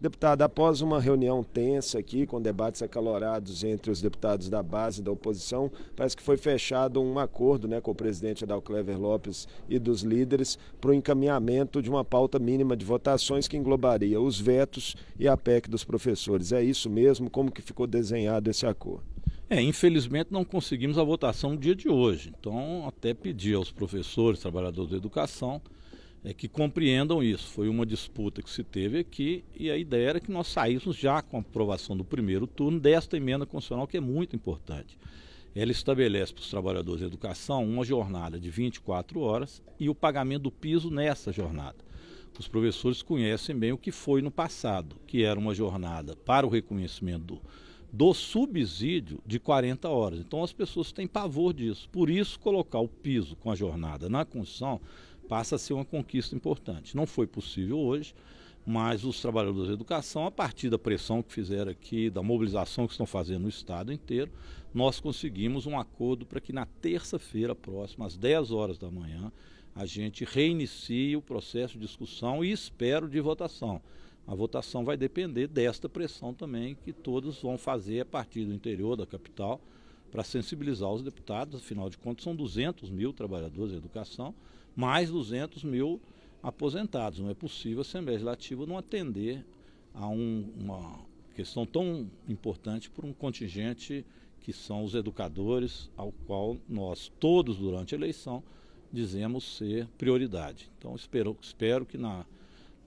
Deputado, após uma reunião tensa aqui, com debates acalorados entre os deputados da base e da oposição, parece que foi fechado um acordo né, com o presidente Clever Lopes e dos líderes para o encaminhamento de uma pauta mínima de votações que englobaria os vetos e a PEC dos professores. É isso mesmo? Como que ficou desenhado esse acordo? É, infelizmente não conseguimos a votação no dia de hoje. Então, até pedi aos professores, trabalhadores da educação, é, que compreendam isso. Foi uma disputa que se teve aqui e a ideia era que nós saíssemos já com a aprovação do primeiro turno desta emenda constitucional, que é muito importante. Ela estabelece para os trabalhadores da educação uma jornada de 24 horas e o pagamento do piso nessa jornada. Os professores conhecem bem o que foi no passado, que era uma jornada para o reconhecimento do, do subsídio de 40 horas. Então as pessoas têm pavor disso. Por isso, colocar o piso com a jornada na Constituição passa a ser uma conquista importante. Não foi possível hoje, mas os trabalhadores da educação, a partir da pressão que fizeram aqui, da mobilização que estão fazendo no estado inteiro, nós conseguimos um acordo para que na terça-feira próxima, às 10 horas da manhã, a gente reinicie o processo de discussão e espero de votação. A votação vai depender desta pressão também que todos vão fazer a partir do interior da capital para sensibilizar os deputados, afinal de contas são 200 mil trabalhadores da educação, mais 200 mil aposentados. Não é possível a Assembleia Legislativa não atender a um, uma questão tão importante por um contingente que são os educadores, ao qual nós todos durante a eleição dizemos ser prioridade. Então espero, espero que na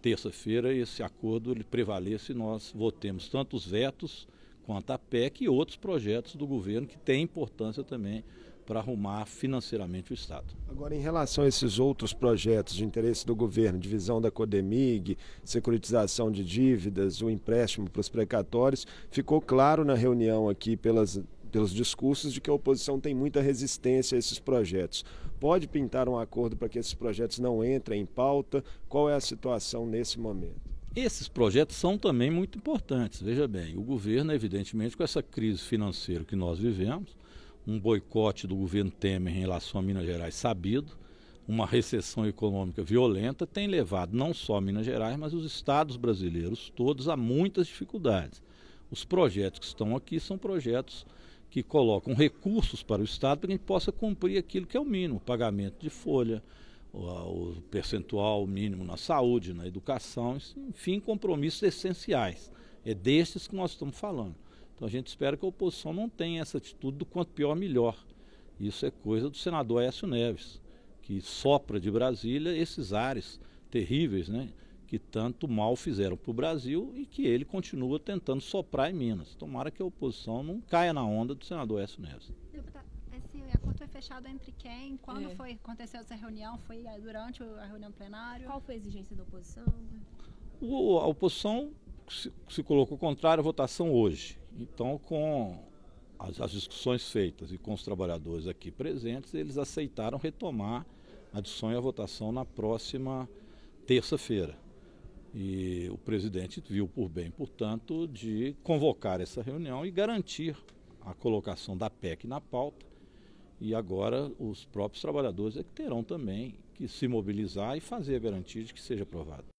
terça-feira esse acordo ele prevaleça e nós votemos tanto os vetos quanto à PEC e outros projetos do governo que têm importância também para arrumar financeiramente o Estado. Agora, em relação a esses outros projetos de interesse do governo, divisão da Codemig, securitização de dívidas, o empréstimo para os precatórios, ficou claro na reunião aqui pelas, pelos discursos de que a oposição tem muita resistência a esses projetos. Pode pintar um acordo para que esses projetos não entrem em pauta? Qual é a situação nesse momento? Esses projetos são também muito importantes. Veja bem, o governo, evidentemente, com essa crise financeira que nós vivemos, um boicote do governo Temer em relação a Minas Gerais sabido, uma recessão econômica violenta, tem levado não só Minas Gerais, mas os estados brasileiros todos a muitas dificuldades. Os projetos que estão aqui são projetos que colocam recursos para o Estado para que a gente possa cumprir aquilo que é o mínimo, pagamento de folha, o, percentual mínimo na saúde, na educação, enfim, compromissos essenciais. É destes que nós estamos falando. Então a gente espera que a oposição não tenha essa atitude do quanto pior, melhor. Isso é coisa do senador Aécio Neves, que sopra de Brasília esses ares terríveis, né? Que tanto mal fizeram para o Brasil e que ele continua tentando soprar em Minas. Tomara que a oposição não caia na onda do senador Aécio Neves fechado entre quem? Quando é. foi aconteceu essa reunião? Foi eh, durante a reunião plenária? Qual foi a exigência da oposição? O, a oposição se, se colocou contrária à votação hoje. Então, com as, as, discussões feitas e com os trabalhadores aqui presentes, eles aceitaram retomar a discussão e a votação na próxima terça-feira. E o presidente viu por bem, portanto, de convocar essa reunião e garantir a colocação da PEC na pauta e agora os próprios trabalhadores é que terão também que se mobilizar e fazer a garantia de que seja aprovado.